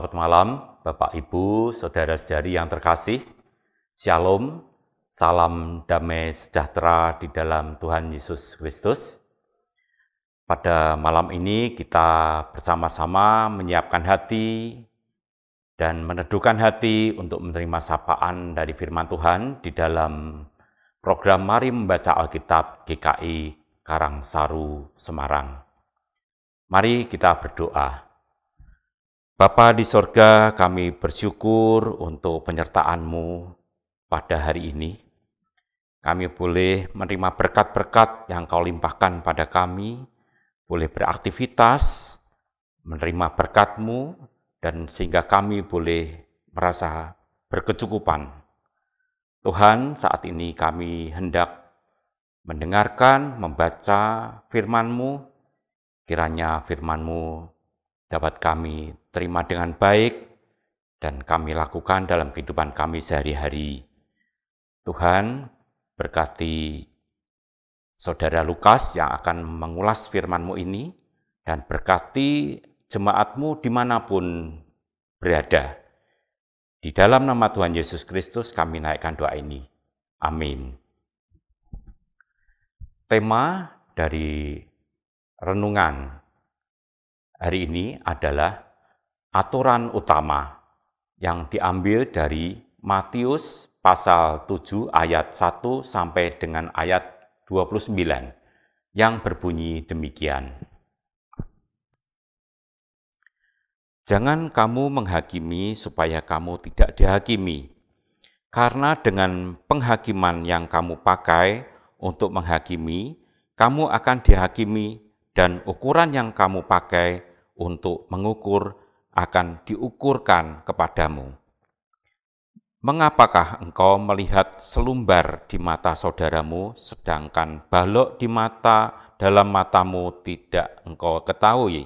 Selamat malam, Bapak Ibu, saudara-saudari yang terkasih. Shalom, salam damai sejahtera di dalam Tuhan Yesus Kristus. Pada malam ini kita bersama-sama menyiapkan hati dan meneduhkan hati untuk menerima sapaan dari firman Tuhan di dalam program Mari Membaca Alkitab GKI Karangsaru, Semarang. Mari kita berdoa. Bapa di sorga, kami bersyukur untuk penyertaan-Mu pada hari ini. Kami boleh menerima berkat-berkat yang Kau limpahkan pada kami, boleh beraktivitas, menerima berkat-Mu, dan sehingga kami boleh merasa berkecukupan. Tuhan, saat ini kami hendak mendengarkan, membaca firman-Mu, kiranya firman-Mu dapat kami terima dengan baik, dan kami lakukan dalam kehidupan kami sehari-hari. Tuhan berkati saudara Lukas yang akan mengulas firman-Mu ini, dan berkati jemaat-Mu dimanapun berada. Di dalam nama Tuhan Yesus Kristus kami naikkan doa ini. Amin. Tema dari renungan hari ini adalah aturan utama yang diambil dari Matius pasal 7 ayat 1 sampai dengan ayat 29 yang berbunyi demikian. Jangan kamu menghakimi supaya kamu tidak dihakimi, karena dengan penghakiman yang kamu pakai untuk menghakimi, kamu akan dihakimi, dan ukuran yang kamu pakai untuk mengukur akan diukurkan kepadamu. Mengapakah engkau melihat selumbar di mata saudaramu, sedangkan balok di mata dalam matamu tidak engkau ketahui?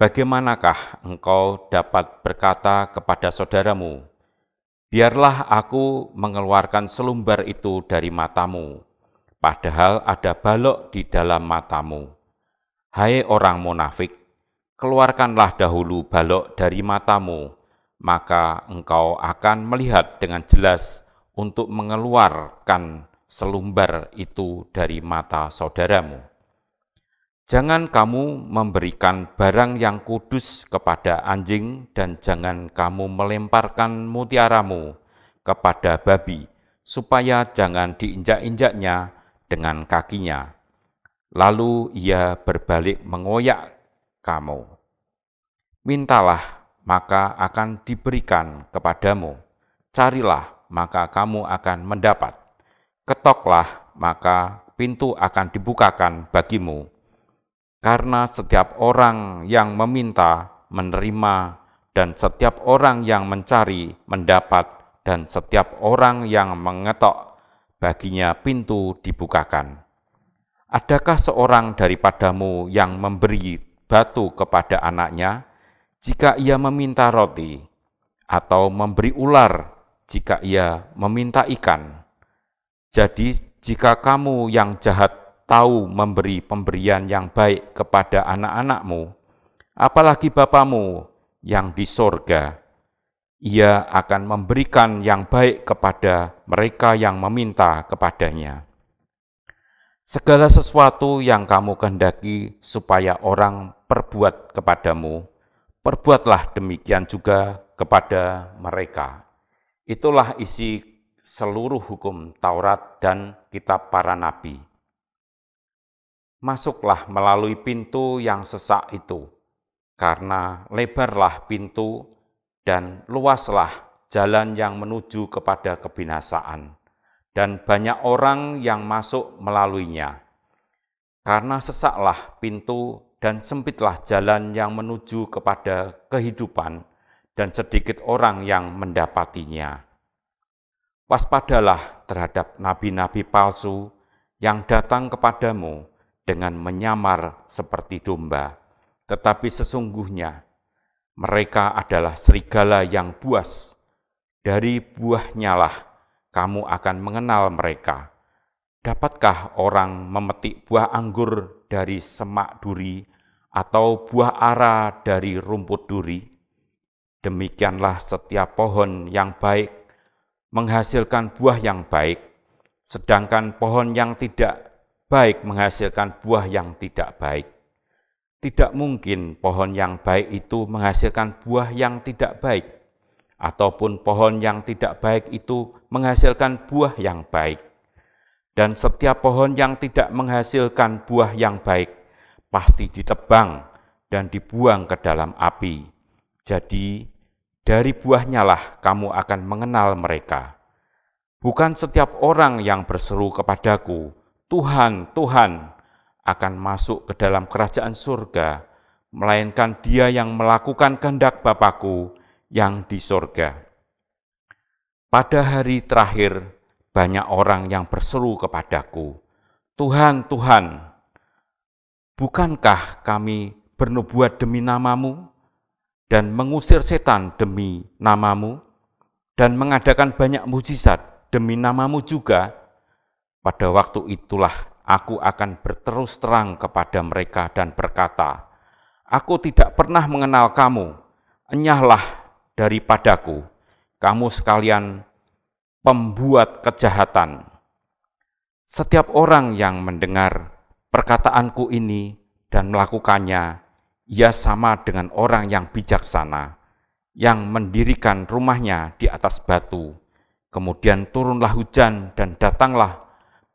Bagaimanakah engkau dapat berkata kepada saudaramu, "Biarlah aku mengeluarkan selumbar itu dari matamu," padahal ada balok di dalam matamu? Hai orang munafik, keluarkanlah dahulu balok dari matamu, maka engkau akan melihat dengan jelas untuk mengeluarkan selumbar itu dari mata saudaramu. Jangan kamu memberikan barang yang kudus kepada anjing, dan jangan kamu melemparkan mutiaramu kepada babi, supaya jangan diinjak-injaknya dengan kakinya. Lalu ia berbalik mengoyak kamu. Mintalah, maka akan diberikan kepadamu. Carilah, maka kamu akan mendapat. Ketoklah, maka pintu akan dibukakan bagimu. Karena setiap orang yang meminta menerima, dan setiap orang yang mencari mendapat, dan setiap orang yang mengetok baginya pintu dibukakan. Adakah seorang daripadamu yang memberi batu kepada anaknya jika ia meminta roti, atau memberi ular jika ia meminta ikan. Jadi, jika kamu yang jahat tahu memberi pemberian yang baik kepada anak-anakmu, apalagi bapamu yang di sorga, ia akan memberikan yang baik kepada mereka yang meminta kepadanya. Segala sesuatu yang kamu kehendaki supaya orang perbuat kepadamu, perbuatlah demikian juga kepada mereka. Itulah isi seluruh hukum Taurat dan kitab para nabi. Masuklah melalui pintu yang sesak itu, karena lebarlah pintu dan luaslah jalan yang menuju kepada kebinasaan dan banyak orang yang masuk melaluinya. Karena sesaklah pintu dan sempitlah jalan yang menuju kepada kehidupan, dan sedikit orang yang mendapatinya. Waspadalah terhadap nabi-nabi palsu yang datang kepadamu dengan menyamar seperti domba, tetapi sesungguhnya mereka adalah serigala yang buas. Dari buahnya lah kamu akan mengenal mereka. Dapatkah orang memetik buah anggur dari semak duri atau buah ara dari rumput duri? Demikianlah setiap pohon yang baik menghasilkan buah yang baik, sedangkan pohon yang tidak baik menghasilkan buah yang tidak baik. Tidak mungkin pohon yang baik itu menghasilkan buah yang tidak baik ataupun pohon yang tidak baik itu menghasilkan buah yang baik. Dan setiap pohon yang tidak menghasilkan buah yang baik pasti ditebang dan dibuang ke dalam api. Jadi, dari buahnya lah kamu akan mengenal mereka. Bukan setiap orang yang berseru kepadaku, Tuhan, Tuhan, akan masuk ke dalam kerajaan surga, melainkan dia yang melakukan kehendak Bapakku yang di sorga. Pada hari terakhir, banyak orang yang berseru kepadaku, Tuhan, Tuhan, bukankah kami bernubuat demi namamu dan mengusir setan demi namamu dan mengadakan banyak mujizat demi namamu juga? Pada waktu itulah aku akan berterus terang kepada mereka dan berkata, Aku tidak pernah mengenal kamu, enyahlah daripadaku, kamu sekalian pembuat kejahatan. Setiap orang yang mendengar perkataanku ini dan melakukannya, ia sama dengan orang yang bijaksana, yang mendirikan rumahnya di atas batu. Kemudian turunlah hujan dan datanglah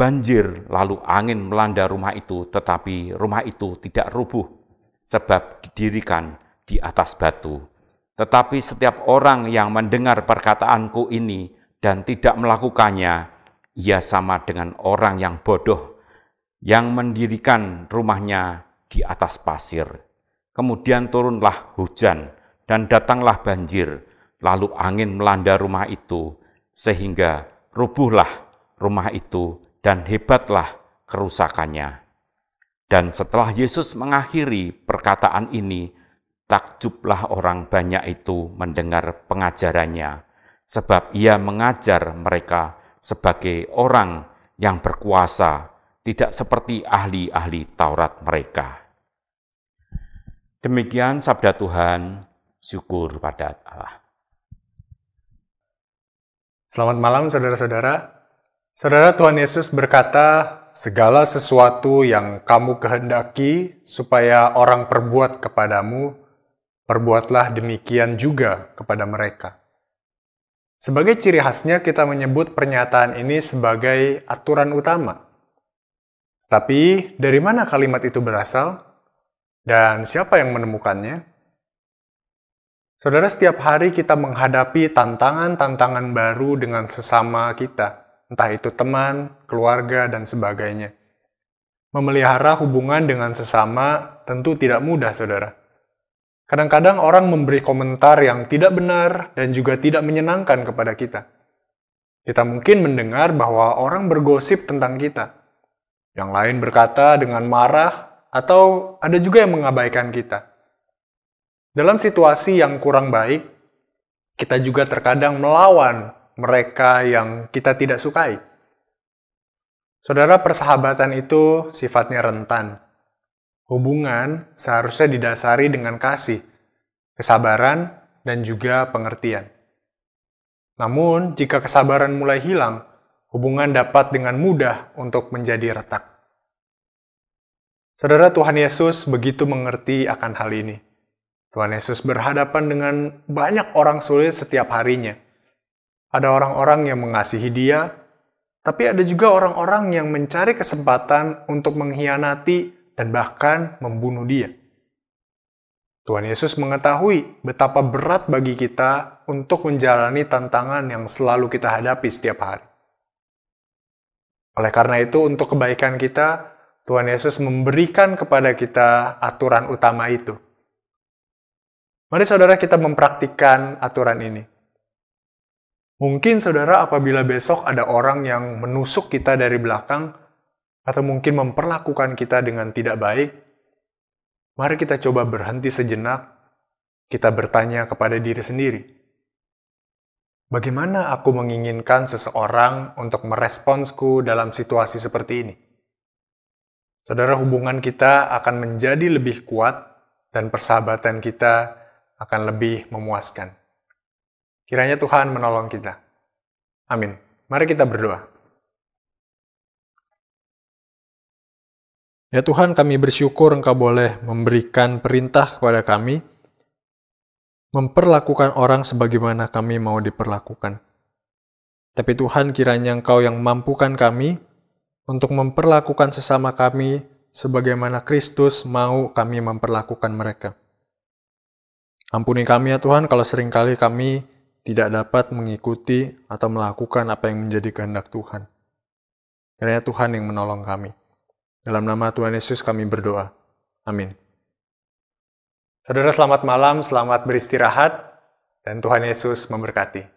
banjir, lalu angin melanda rumah itu, tetapi rumah itu tidak rubuh, sebab didirikan di atas batu tetapi setiap orang yang mendengar perkataanku ini dan tidak melakukannya, ia sama dengan orang yang bodoh yang mendirikan rumahnya di atas pasir. Kemudian turunlah hujan dan datanglah banjir, lalu angin melanda rumah itu, sehingga rubuhlah rumah itu dan hebatlah kerusakannya. Dan setelah Yesus mengakhiri perkataan ini, Takjublah orang banyak itu mendengar pengajarannya, sebab ia mengajar mereka sebagai orang yang berkuasa, tidak seperti ahli-ahli Taurat mereka. Demikian sabda Tuhan, syukur pada Allah. Selamat malam saudara-saudara. Saudara Tuhan Yesus berkata, segala sesuatu yang kamu kehendaki supaya orang perbuat kepadamu, Perbuatlah demikian juga kepada mereka. Sebagai ciri khasnya, kita menyebut pernyataan ini sebagai aturan utama. Tapi, dari mana kalimat itu berasal? Dan siapa yang menemukannya? Saudara, setiap hari kita menghadapi tantangan-tantangan baru dengan sesama kita, entah itu teman, keluarga, dan sebagainya. Memelihara hubungan dengan sesama tentu tidak mudah, saudara. Kadang-kadang orang memberi komentar yang tidak benar dan juga tidak menyenangkan kepada kita. Kita mungkin mendengar bahwa orang bergosip tentang kita. Yang lain berkata dengan marah atau ada juga yang mengabaikan kita. Dalam situasi yang kurang baik, kita juga terkadang melawan mereka yang kita tidak sukai. Saudara, persahabatan itu sifatnya rentan. Hubungan seharusnya didasari dengan kasih, kesabaran, dan juga pengertian. Namun, jika kesabaran mulai hilang, hubungan dapat dengan mudah untuk menjadi retak. Saudara Tuhan Yesus begitu mengerti akan hal ini. Tuhan Yesus berhadapan dengan banyak orang sulit setiap harinya. Ada orang-orang yang mengasihi Dia, tapi ada juga orang-orang yang mencari kesempatan untuk mengkhianati dan bahkan membunuh dia. Tuhan Yesus mengetahui betapa berat bagi kita untuk menjalani tantangan yang selalu kita hadapi setiap hari. Oleh karena itu, untuk kebaikan kita, Tuhan Yesus memberikan kepada kita aturan utama itu. Mari saudara kita mempraktikkan aturan ini. Mungkin saudara apabila besok ada orang yang menusuk kita dari belakang, atau mungkin memperlakukan kita dengan tidak baik, mari kita coba berhenti sejenak. Kita bertanya kepada diri sendiri, bagaimana aku menginginkan seseorang untuk meresponsku dalam situasi seperti ini? Saudara, hubungan kita akan menjadi lebih kuat dan persahabatan kita akan lebih memuaskan. Kiranya Tuhan menolong kita. Amin. Mari kita berdoa. Ya Tuhan kami bersyukur Engkau boleh memberikan perintah kepada kami memperlakukan orang sebagaimana kami mau diperlakukan. Tapi Tuhan kiranya Engkau yang mampukan kami untuk memperlakukan sesama kami sebagaimana Kristus mau kami memperlakukan mereka. Ampuni kami ya Tuhan kalau seringkali kami tidak dapat mengikuti atau melakukan apa yang menjadi kehendak Tuhan. Kiranya Tuhan yang menolong kami. Dalam nama Tuhan Yesus kami berdoa. Amin. Saudara selamat malam, selamat beristirahat, dan Tuhan Yesus memberkati.